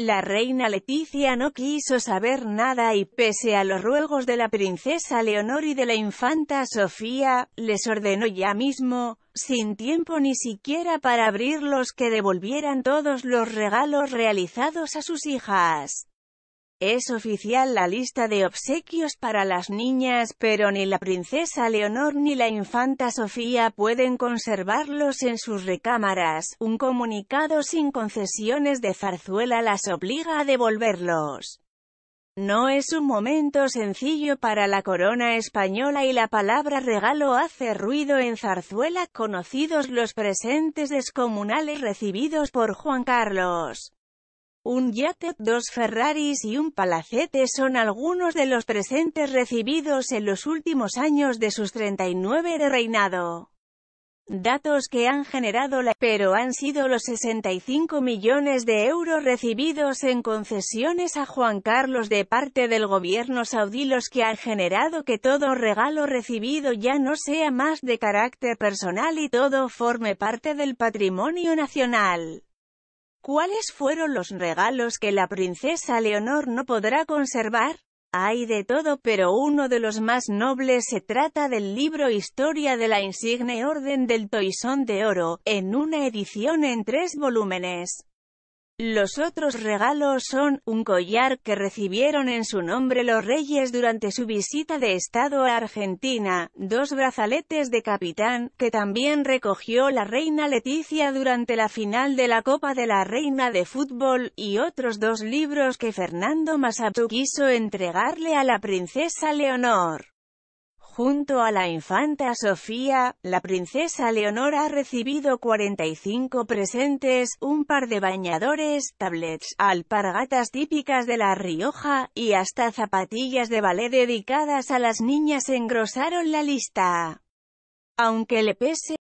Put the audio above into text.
La reina Leticia no quiso saber nada y pese a los ruegos de la princesa Leonor y de la infanta Sofía, les ordenó ya mismo, sin tiempo ni siquiera para abrirlos que devolvieran todos los regalos realizados a sus hijas. Es oficial la lista de obsequios para las niñas, pero ni la princesa Leonor ni la infanta Sofía pueden conservarlos en sus recámaras. Un comunicado sin concesiones de Zarzuela las obliga a devolverlos. No es un momento sencillo para la corona española y la palabra regalo hace ruido en Zarzuela, conocidos los presentes descomunales recibidos por Juan Carlos. Un yate, dos Ferraris y un palacete son algunos de los presentes recibidos en los últimos años de sus 39 de reinado. Datos que han generado la... pero han sido los 65 millones de euros recibidos en concesiones a Juan Carlos de parte del gobierno saudí los que han generado que todo regalo recibido ya no sea más de carácter personal y todo forme parte del patrimonio nacional. ¿Cuáles fueron los regalos que la princesa Leonor no podrá conservar? Hay de todo, pero uno de los más nobles se trata del libro Historia de la insigne Orden del Toisón de Oro, en una edición en tres volúmenes. Los otros regalos son, un collar que recibieron en su nombre los reyes durante su visita de Estado a Argentina, dos brazaletes de capitán, que también recogió la reina Leticia durante la final de la Copa de la Reina de Fútbol, y otros dos libros que Fernando Masatu quiso entregarle a la princesa Leonor. Junto a la infanta Sofía, la princesa Leonora ha recibido 45 presentes, un par de bañadores, tablets, alpargatas típicas de La Rioja, y hasta zapatillas de ballet dedicadas a las niñas engrosaron la lista. Aunque le pese...